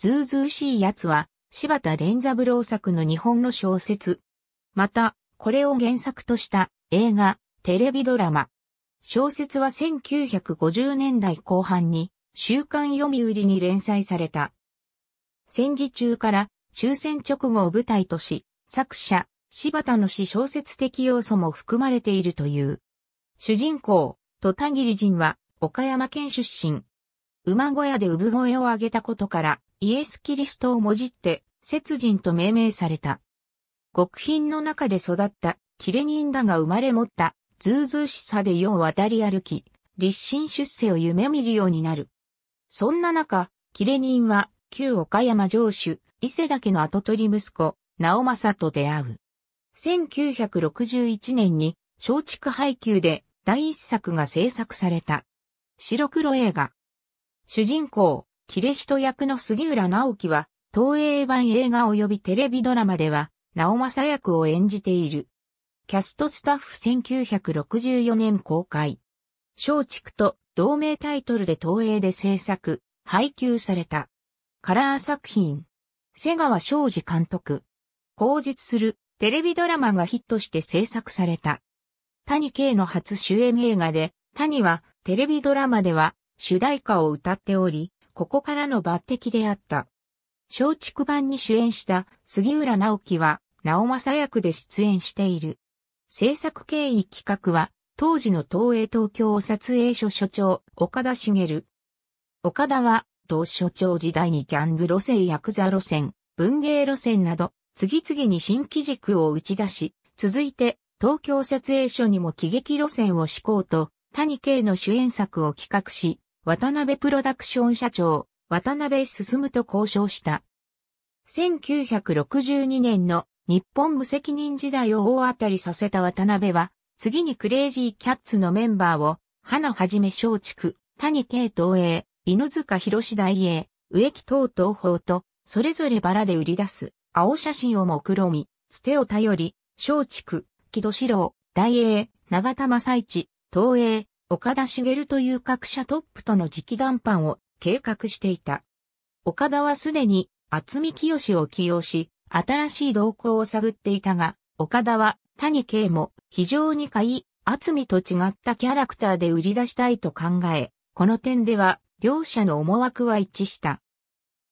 ずうずうしい奴は、柴田連三郎作の日本の小説。また、これを原作とした映画、テレビドラマ。小説は1950年代後半に、週刊読売に連載された。戦時中から終戦直後を舞台とし、作者、柴田の詩小説的要素も含まれているという。主人公、戸田切人は、岡山県出身。馬小屋で産声を上げたことから、イエス・キリストをもじって、節人と命名された。極貧の中で育った、キレニンだが生まれ持った、ズうずうしさで世を渡り歩き、立身出世を夢見るようになる。そんな中、キレニンは、旧岡山城主、伊勢岳の跡取り息子、直政と出会う。1961年に、松竹配給で第一作が制作された。白黒映画。主人公、キレヒト役の杉浦直樹は、東映版映画及びテレビドラマでは、直政役を演じている。キャストスタッフ1964年公開。松竹と同名タイトルで東映で制作、配給された。カラー作品。瀬川昌司監督。後日するテレビドラマがヒットして制作された。谷圭の初主演映画で、谷はテレビドラマでは主題歌を歌っており、ここからの抜擢であった。松竹版に主演した杉浦直樹は、直政役で出演している。制作経緯企画は、当時の東映東京撮影所所長、岡田茂。岡田は、同所長時代にギャング路線、ヤクザ路線、文芸路線など、次々に新機軸を打ち出し、続いて、東京撮影所にも喜劇路線を敷こうと、谷慶の主演作を企画し、渡辺プロダクション社長、渡辺進と交渉した。1962年の日本無責任時代を大当たりさせた渡辺は、次にクレイジーキャッツのメンバーを、花はじめ松竹、谷慶東映、犬塚博士大英、植木等東宝と、それぞれバラで売り出す、青写真を目論み、つてを頼り、松竹、木戸四郎、大英、長田正一、東映、岡田茂という各社トップとの直談判を計画していた。岡田はすでに厚見清を起用し、新しい動向を探っていたが、岡田は谷圭も非常に買い、厚見と違ったキャラクターで売り出したいと考え、この点では両者の思惑は一致した。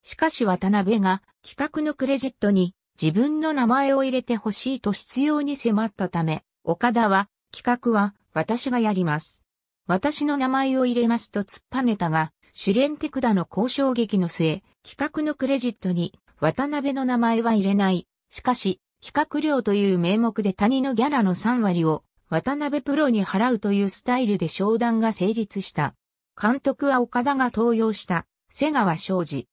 しかし渡辺が企画のクレジットに自分の名前を入れてほしいと必要に迫ったため、岡田は企画は私がやります。私の名前を入れますと突っぱねたが、主連手管の交渉劇の末、企画のクレジットに渡辺の名前は入れない。しかし、企画料という名目で谷のギャラの3割を渡辺プロに払うというスタイルで商談が成立した。監督は岡田が登用した瀬川昌司。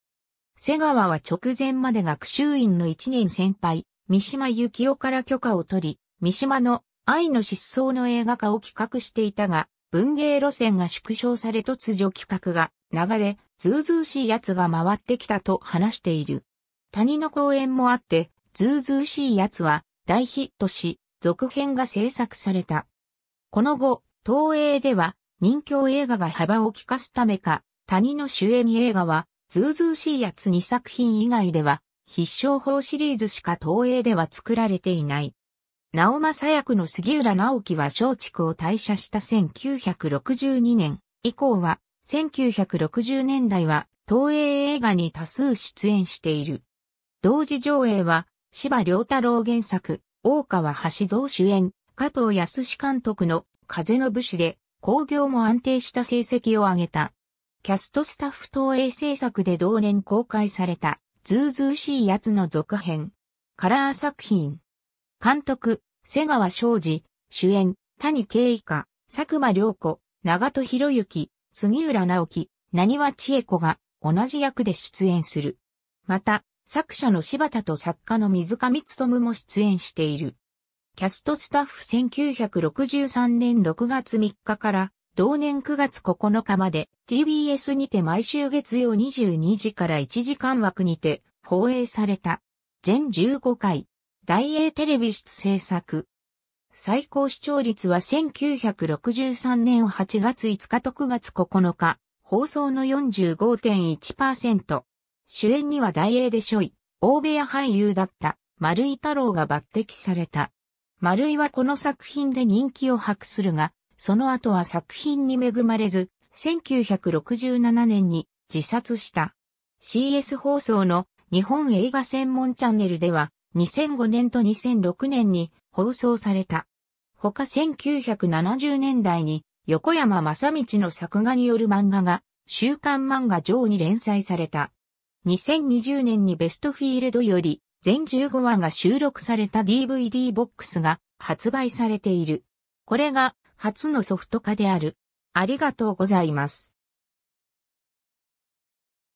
瀬川は直前まで学習院の1年先輩、三島幸紀夫から許可を取り、三島の愛の失踪の映画化を企画していたが、文芸路線が縮小され突如企画が流れ、ずうずうしい奴が回ってきたと話している。谷の公園もあって、ずうずうしい奴は大ヒットし、続編が制作された。この後、東映では人気映画が幅を利かすためか、谷の主演映画は、ずうずうしい奴2作品以外では、必勝法シリーズしか東映では作られていない。直政役の杉浦直樹は松竹を退社した1962年以降は、1960年代は東映映画に多数出演している。同時上映は、芝良太郎原作、大川橋蔵主演、加藤康監督の風の武士で、興行も安定した成績を上げた。キャストスタッフ東映制作で同年公開された、ズーズーしいやつの続編。カラー作品。監督、瀬川昌司、主演、谷慶以下、佐久間良子、長戸博之、杉浦直樹、何は千恵子が同じ役で出演する。また、作者の柴田と作家の水上勤も出演している。キャストスタッフ1963年6月3日から同年9月9日まで TBS にて毎週月曜22時から1時間枠にて放映された。全15回。大英テレビ出制作。最高視聴率は1963年8月5日と9月9日、放送の45.1%。主演には大英でしょい、大部屋俳優だった丸井太郎が抜擢された。丸井はこの作品で人気を博するが、その後は作品に恵まれず、1967年に自殺した。CS 放送の日本映画専門チャンネルでは、2005年と2006年に放送された。他1970年代に横山正道の作画による漫画が週刊漫画上に連載された。2020年にベストフィールドより全15話が収録された DVD ボックスが発売されている。これが初のソフト化である。ありがとうございます。